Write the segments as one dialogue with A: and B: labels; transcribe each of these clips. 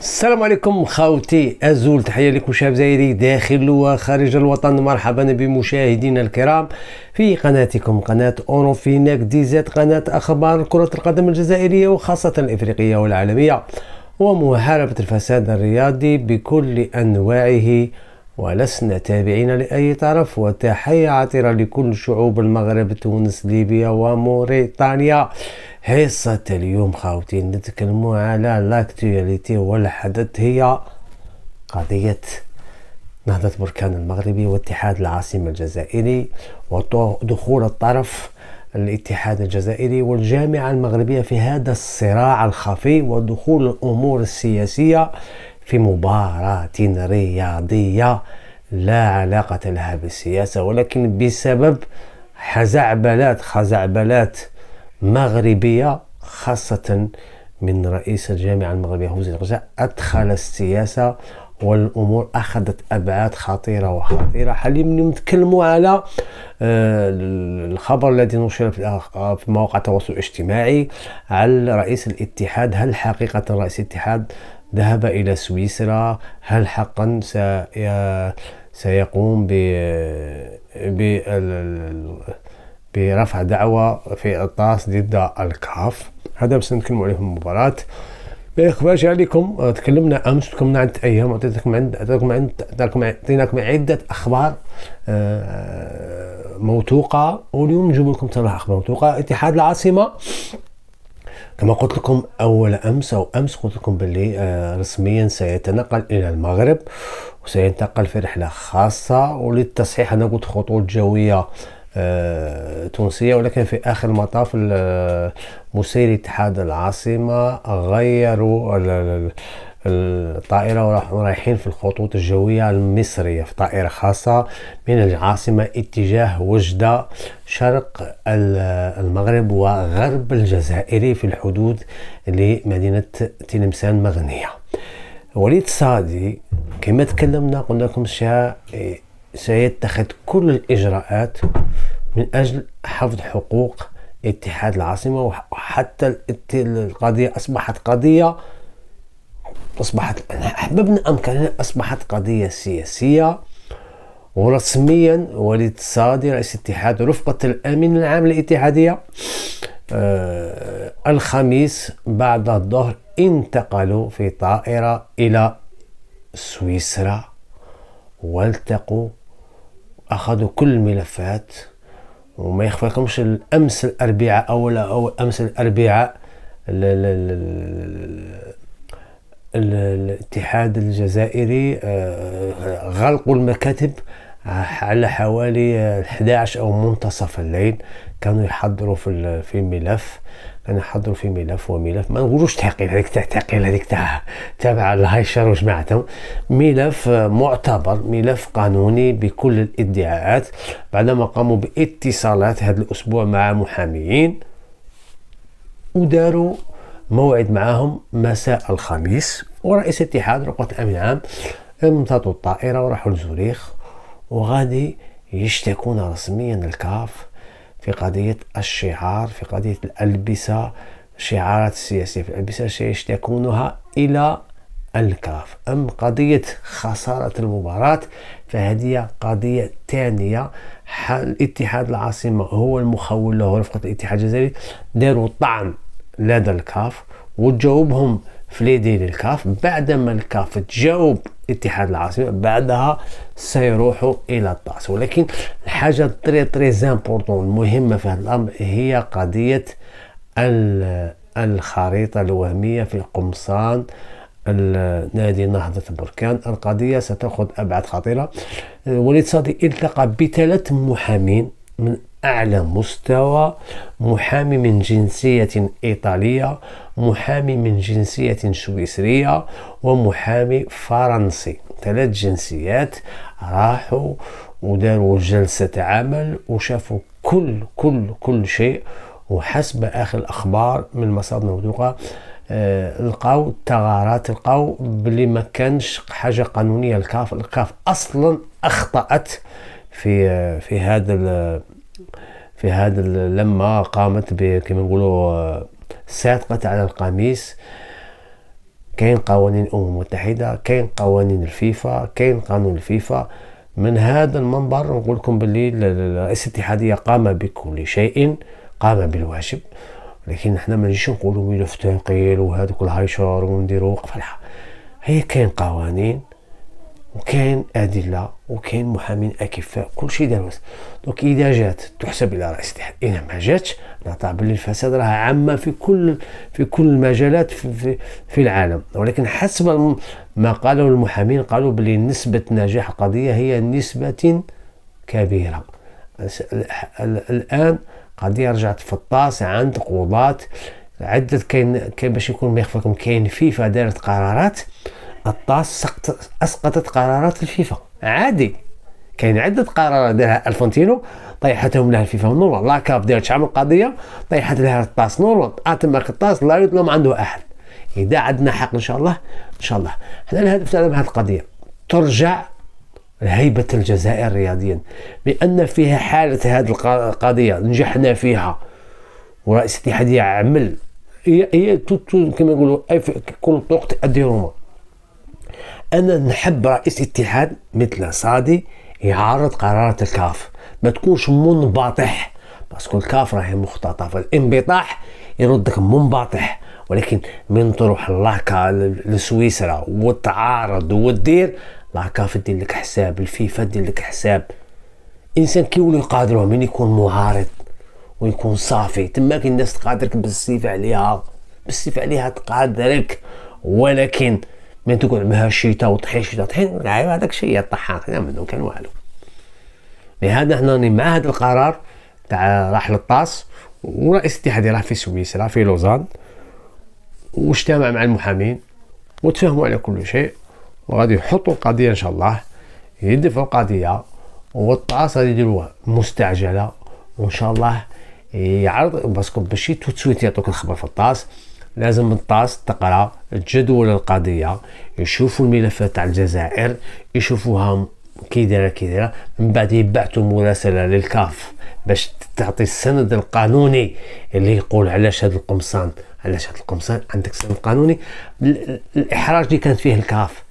A: السلام عليكم خاوتي ازول تحيه لكل شاب زايري داخل وخارج الوطن مرحبا بمشاهدينا الكرام في قناتكم قناه دي ديزات قناه اخبار كره القدم الجزائريه وخاصه الافريقيه والعالميه ومحاربه الفساد الرياضي بكل انواعه ولسنا تابعين لاي طرف وتحيه عطره لكل شعوب المغرب تونس ليبيا وموريتانيا حصة اليوم خاوتي نتكلمو على لاكتواليتي والحدث هي قضية نهضة بركان المغربي واتحاد العاصمة الجزائري ودخول الطرف الاتحاد الجزائري والجامعة المغربية في هذا الصراع الخفي ودخول الأمور السياسية في مباراة رياضية لا علاقة لها بالسياسة ولكن بسبب خزعبلات خزعبلات مغربية خاصة من رئيس الجامعة المغربية هوزي الغزاء أدخل السياسة والامور اخذت ابعاد خطيره وخطيره حاليا نتكلموا على آه، الخبر الذي نشر في مواقع التواصل الاجتماعي على رئيس الاتحاد هل حقيقه رئيس الاتحاد ذهب الى سويسرا هل حقا آه، سيقوم ب برفع دعوى في الطاس ضد الكاف هذا بس نتكلموا عليه في المباراة اخبار جاء لكم آه، تكلمنا امس تكلمنا عن ايام عطيتكم عند عطيتكم عند عده اخبار آه، موثوقه واليوم نجيب لكم ثلاث اخبار موثوقه اتحاد العاصمه كما قلت لكم اول امس او امس قلت لكم باللي آه، رسميا سيتنقل الى المغرب وسينتقل في رحله خاصه وللتصحيح انا قلت خطوط جويه آه، تونسيه ولكن في اخر المطاف آه، مسيري اتحاد العاصمه غيروا الطائرة وراحوا رايحين في الخطوط الجوية المصرية في طائرة خاصة من العاصمة اتجاه وجدة شرق المغرب وغرب الجزائري في الحدود لمدينة تلمسان مغنية وليد صادي كما تكلمنا قلنا لكم آه، سيتخذ كل الإجراءات من أجل حفظ حقوق اتحاد العاصمة وحتى القضية أصبحت قضية أصبحت أحببنا أم كان أصبحت قضية سياسية ورسميا وليد الصادي رئيس الاتحاد رفقة الأمين العام للاتحادية آه الخميس بعد الظهر انتقلوا في طائرة إلى سويسرا والتقوا أخذوا كل الملفات وما يخفاكمش الامس الاربعاء لا او امس الاربعاء الاتحاد الجزائري آه، غلقوا المكاتب على حوالي 11 او منتصف الليل كانوا يحضروا في في ملف كانوا يحضروا في ملف وملف ما نقولوش تعقيل هذيك تاع تعقيل هذيك تاع تابع الهايشر وجماعتهم ملف معتبر ملف قانوني بكل الادعاءات بعدما قاموا باتصالات هذا الاسبوع مع محاميين وداروا موعد معاهم مساء الخميس ورئيس اتحاد رقعة الامن العام امتطوا الطائره وراحوا لزوريخ وغادي يشتكون رسميا الكاف في قضية الشعار في قضية الألبسة الشعارات السياسية في الألبسة سيشتكونها إلى الكاف أم قضية خسارة المباراة فهذه قضية ثانية الاتحاد العاصمة هو المخول له رفقة الاتحاد الجزائري داروا طعن لدى الكاف وتجاوبهم في للكاف الكاف بعدما الكاف تجاوب اتحاد العاصمه بعدها سيروحوا الى الطاس ولكن الحاجه تري تري زامبورتون المهمه في هذا الامر هي قضيه الخريطه الوهميه في قمصان نادي نهضة بركان القضية ستأخذ أبعاد خطيرة وليد صادي التقى بثلاث محامين من أعلى مستوى محامي من جنسية إيطالية محامي من جنسية سويسرية ومحامي فرنسي ثلاث جنسيات راحوا وداروا جلسة عمل وشافوا كل كل كل شيء وحسب اخر الاخبار من مصادر موثوقه آه لقاو ثغرات لقاو بلي ما كانش حاجه قانونيه الكاف الكاف اصلا اخطات في آه في هذا في هذا لما قامت كما نقولوا ساتقت آه، على القميص كاين قوانين الامم المتحده كاين قوانين الفيفا كاين قانون الفيفا من هذا المنبر نقول لكم باللي رئيس الاتحاديه قام بكل شيء قام بالواجب لكن احنا ما نجيش نقولوا ملف تنقيل وهذوك الهايشر ونديروا وقف الحق هي كاين قوانين وكاين ادله وكاين محامين اكفاء كلشي داوز دونك اذا جات تحسب الى رئيس الاتحاد اذا ما جاتش نعتبر باللي الفساد راه عامه في كل في كل المجالات في, في, في العالم ولكن حسب ما قالوا المحامين قالوا باللي نسبه نجاح القضيه هي نسبه كبيره الان قضيه رجعت في الطاس عند قضاه عده كاين باش يكون ما يخفاكم كاين فيفا دارت قرارات الطاس سقط اسقطت قرارات الفيفا عادي كاين عده قرارات دارها الفونتينو طيحتهم لها الفيفا نور لا كاب دارت شعب القضيه طيحت لها الطاس نور اتمك الطاس لا يظلم عنده احد اذا عندنا حق ان شاء الله ان شاء الله حنا الهدف تاعنا من هذه القضيه ترجع هيبة الجزائر رياضيا بأن فيها حالة هذه القضية نجحنا فيها ورئيس الاتحاد يعمل هي هي كما يقولوا كل الطرق تأدي روما أنا نحب رئيس اتحاد مثل صادي يعارض قرارات الكاف ما تكونش منبطح باسكو الكاف راهي مختطفة الانبطاح يردك منبطح ولكن من تروح لاكا لسويسرا وتعارض ودير لاكا دير لك حساب الفيفا دير لك حساب انسان كيولي قادرو من يكون معارض ويكون صافي تماك الناس تقادرك بالسيف عليها بالسيف عليها تقادرك ولكن من تقول بها الشتاء وطحين الشتاء طحين العيب هذاك الشيء الطحان حنا منو كان والو لهذا حنا راني مع هذا القرار تاع راح للطاس ورئيس الاتحاد راه في سويسرا في لوزان واجتمع مع المحامين وتفاهموا على كل شيء وغادي يحطوا القضيه ان شاء الله يدفعوا القضيه والطاس غادي يديروها مستعجله وان شاء الله يعرض باسكو باش توتسويت يعطوك الخبر في الطاس لازم الطاس تقرا تجدول القضيه يشوفوا الملفات تاع الجزائر يشوفوها كي دايره كي دايره من بعد يبعثوا مراسله للكاف باش تعطي السند القانوني اللي يقول علاش هذا القمصان علاش هذا القمصان عندك سند قانوني الاحراج اللي كانت فيه الكاف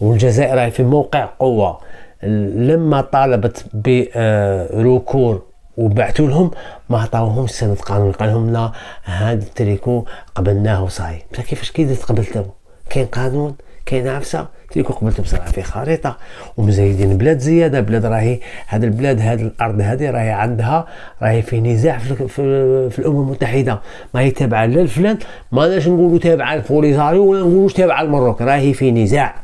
A: والجزائر في موقع قوه لما طالبت بركور آه، وبعثوا لهم ما عطاوهمش سند قانون قال لهم لا هذا التريكو قبلناه وصاي بصح كيفاش كي درت قبلته كاين قانون كاين عفسه تريكو قبلته بصراحه في خريطه ومزايدين بلاد زياده بلاد راهي هذا البلاد هذه الارض هذه راهي عندها راهي في نزاع في, في, في الامم المتحده ماهي تابعه لا لفلان ما نقولوا تابعه لبوليزاريو ولا نقولوش تابعه للمروك راهي في نزاع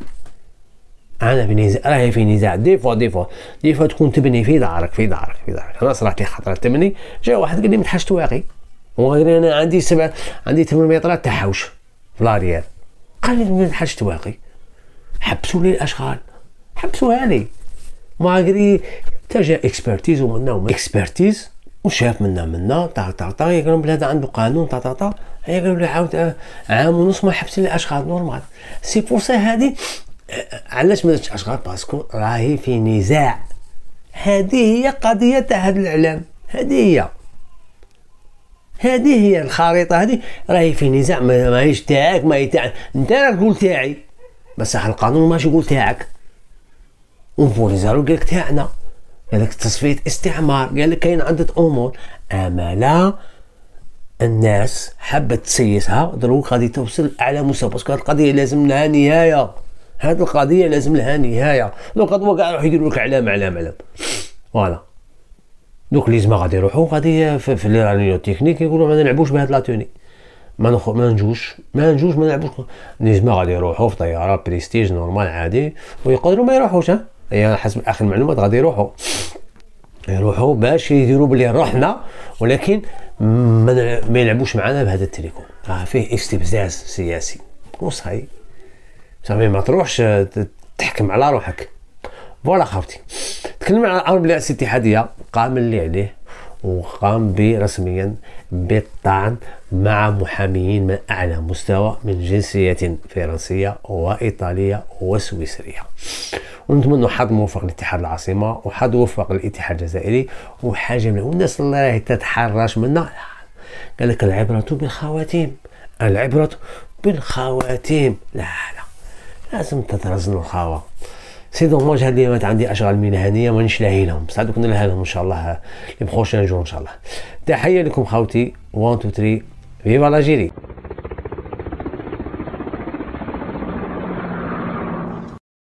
A: انا في نزاع راهي في نزاع دي فوا دي فوا دي فوا تكون تبني في دارك في دارك في دارك انا صرات لي خطره تبني جا واحد قال لي ما تحشت واقي وقال لي انا عندي سبع عندي 8 مترات حوش في لاريال قال لي ما تحشت واقي حبسوا لي الاشغال حبسوها لي ماغري حتى جا اكسبرتيز ومنا اكسبرتيز وشاف منا منا طا طا طا لهم بلاد عنده قانون طا طا طا يقرا له عاود عام ونص ما حبس الاشغال نورمال سي بور سا هادي علاش ما درتش اشغال باسكو راهي في نزاع هذه هي قضيه تاع هذا الاعلام هذه هي هذه هي الخريطه هذه راهي في نزاع ماهيش تاعك ماهي تاعك انت راك تقول تاعي بصح القانون ماشي يقول تاعك وفوليزارو قال قالك تاعنا قالك تصفيه استعمار قالك كاين عده امور اما لا الناس حبت تسيسها دروك غادي توصل لاعلى مستوى باسكو القضيه لازم لها نهايه هذه القضيه لازم لها نهايه دونك هادو كاع يروحوا يديروا لك علام علام علام فوالا دوك لي زعما غادي يروحوا غادي في لي رانيو تكنيك يقولوا ما نلعبوش بهاد لاتوني ما نخ... ما نجوش ما نجوش ما نلعبوش نجمة غادي يروحوا في طياره بريستيج نورمال عادي ويقدروا ما يروحوش ها هي حسب اخر المعلومات غادي يروحوا يروحوا باش يديروا بلي رحنا ولكن ما يلعبوش معنا بهذا التليكون راه فيه استفزاز سياسي وصاي صافي ما تروحش تحكم على روحك فوالا خاوتي تكلمنا على الامر بلي رئاسه الاتحاديه قام اللي عليه وقام برسميا بالطعن مع محاميين من اعلى مستوى من جنسيه فرنسيه وايطاليه وسويسريه ونتمنى حظ موفق لاتحاد العاصمه وحظ موفق للاتحاد الجزائري وحاجه من والناس اللي راهي تتحرش منا قال لك العبره بالخواتيم العبره بالخواتيم لا لا لازم تترزن الخاوه سي موج هاد مات عندي اشغال مهنيه ما نلاهي لهم بصح دوك نلها لهم ان شاء الله لي بروشان جور ان شاء الله تحيه لكم خاوتي 1 2 3 فيفا لاجيري